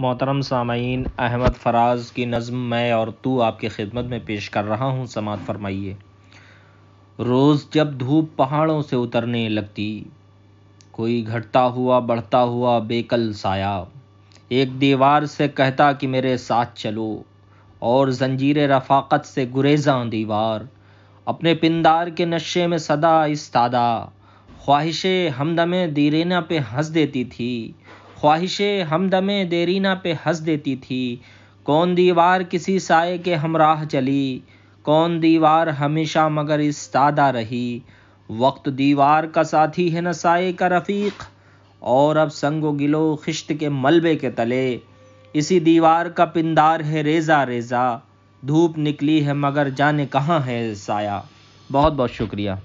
मोहतरम सामीन अहमद फराज की नज़म मैं और तू आपकी खिदमत में पेश कर रहा हूँ समात फरमाइए रोज़ जब धूप पहाड़ों से उतरने लगती कोई घटता हुआ बढ़ता हुआ बेकल साया एक दीवार से कहता कि मेरे साथ चलो और जंजीर रफाकत से गुरेजा दीवार अपने पिंदार के नशे में सदा इस तादा ख्वाहिश दीरेना पे हंस देती थी ख्वाहिश हमदमे देरीना पे हंस देती थी कौन दीवार किसी साय के हमराह चली कौन दीवार हमेशा मगर तादा रही वक्त दीवार का साथी है न साय का रफ़ीक और अब संगो गिलो खिश्त के मलबे के तले इसी दीवार का पिंदार है रेजा रेजा धूप निकली है मगर जाने कहाँ है साया बहुत बहुत शुक्रिया